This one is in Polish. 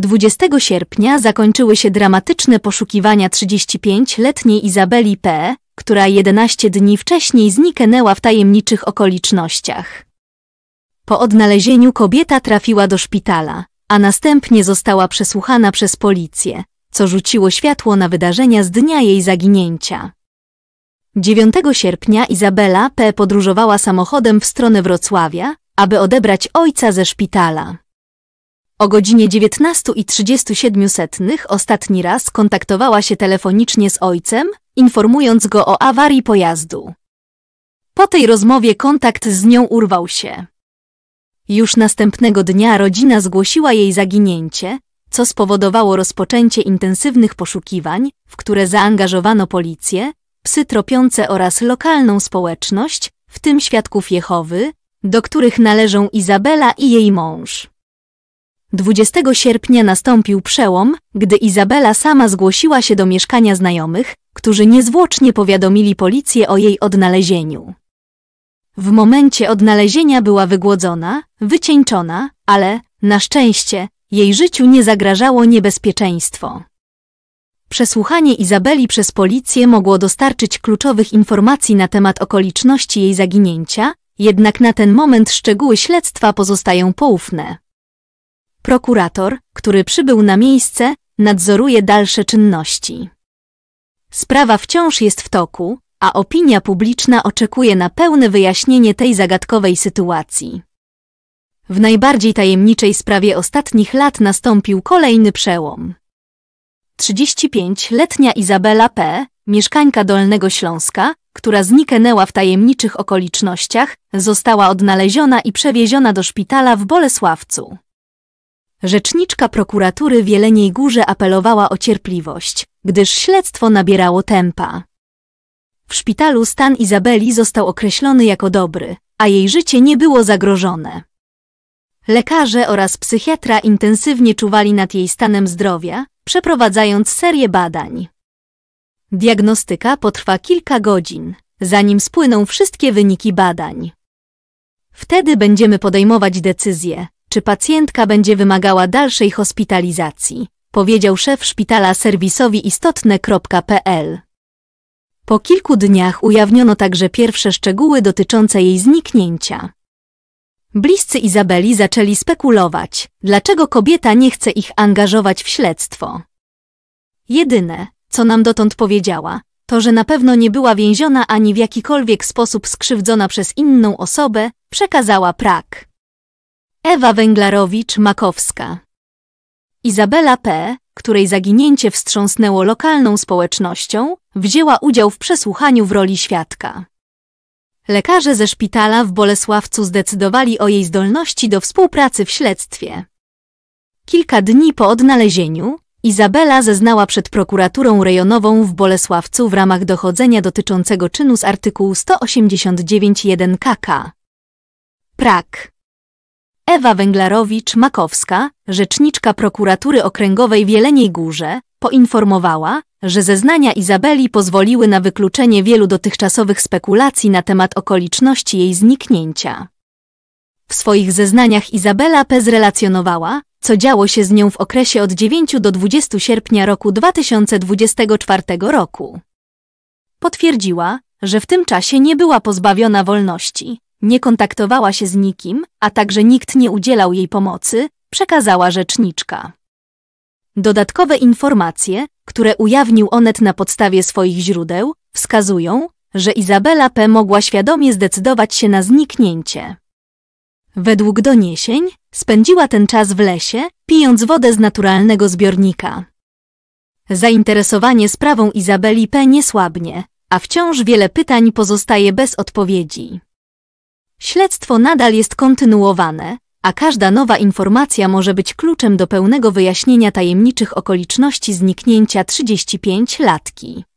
20 sierpnia zakończyły się dramatyczne poszukiwania 35-letniej Izabeli P., która 11 dni wcześniej zniknęła w tajemniczych okolicznościach. Po odnalezieniu kobieta trafiła do szpitala, a następnie została przesłuchana przez policję, co rzuciło światło na wydarzenia z dnia jej zaginięcia. 9 sierpnia Izabela P. podróżowała samochodem w stronę Wrocławia, aby odebrać ojca ze szpitala. O godzinie 19.37 ostatni raz kontaktowała się telefonicznie z ojcem, informując go o awarii pojazdu. Po tej rozmowie kontakt z nią urwał się. Już następnego dnia rodzina zgłosiła jej zaginięcie, co spowodowało rozpoczęcie intensywnych poszukiwań, w które zaangażowano policję, psy tropiące oraz lokalną społeczność, w tym świadków Jehowy, do których należą Izabela i jej mąż. 20 sierpnia nastąpił przełom, gdy Izabela sama zgłosiła się do mieszkania znajomych, którzy niezwłocznie powiadomili policję o jej odnalezieniu. W momencie odnalezienia była wygłodzona, wycieńczona, ale, na szczęście, jej życiu nie zagrażało niebezpieczeństwo. Przesłuchanie Izabeli przez policję mogło dostarczyć kluczowych informacji na temat okoliczności jej zaginięcia, jednak na ten moment szczegóły śledztwa pozostają poufne. Prokurator, który przybył na miejsce, nadzoruje dalsze czynności. Sprawa wciąż jest w toku, a opinia publiczna oczekuje na pełne wyjaśnienie tej zagadkowej sytuacji. W najbardziej tajemniczej sprawie ostatnich lat nastąpił kolejny przełom. 35-letnia Izabela P., mieszkańka Dolnego Śląska, która zniknęła w tajemniczych okolicznościach, została odnaleziona i przewieziona do szpitala w Bolesławcu. Rzeczniczka prokuratury w Jeleniej Górze apelowała o cierpliwość, gdyż śledztwo nabierało tempa. W szpitalu stan Izabeli został określony jako dobry, a jej życie nie było zagrożone. Lekarze oraz psychiatra intensywnie czuwali nad jej stanem zdrowia, przeprowadzając serię badań. Diagnostyka potrwa kilka godzin, zanim spłyną wszystkie wyniki badań. Wtedy będziemy podejmować decyzję, czy pacjentka będzie wymagała dalszej hospitalizacji, powiedział szef szpitala serwisowi istotne.pl. Po kilku dniach ujawniono także pierwsze szczegóły dotyczące jej zniknięcia. Bliscy Izabeli zaczęli spekulować, dlaczego kobieta nie chce ich angażować w śledztwo. Jedyne, co nam dotąd powiedziała, to że na pewno nie była więziona ani w jakikolwiek sposób skrzywdzona przez inną osobę, przekazała Prak. Ewa Węglarowicz-Makowska. Izabela P., której zaginięcie wstrząsnęło lokalną społecznością, wzięła udział w przesłuchaniu w roli świadka. Lekarze ze szpitala w Bolesławcu zdecydowali o jej zdolności do współpracy w śledztwie. Kilka dni po odnalezieniu Izabela zeznała przed prokuraturą rejonową w Bolesławcu w ramach dochodzenia dotyczącego czynu z artykułu 189.1 KK. Prak. Ewa Węglarowicz-Makowska, rzeczniczka prokuratury okręgowej w Jeleniej Górze, poinformowała, że zeznania Izabeli pozwoliły na wykluczenie wielu dotychczasowych spekulacji na temat okoliczności jej zniknięcia. W swoich zeznaniach Izabela P. zrelacjonowała, co działo się z nią w okresie od 9 do 20 sierpnia roku 2024 roku. Potwierdziła, że w tym czasie nie była pozbawiona wolności, nie kontaktowała się z nikim, a także nikt nie udzielał jej pomocy, przekazała rzeczniczka. Dodatkowe informacje, które ujawnił Onet na podstawie swoich źródeł, wskazują, że Izabela P. mogła świadomie zdecydować się na zniknięcie. Według doniesień spędziła ten czas w lesie, pijąc wodę z naturalnego zbiornika. Zainteresowanie sprawą Izabeli P. nie słabnie, a wciąż wiele pytań pozostaje bez odpowiedzi. Śledztwo nadal jest kontynuowane, a każda nowa informacja może być kluczem do pełnego wyjaśnienia tajemniczych okoliczności zniknięcia 35-latki.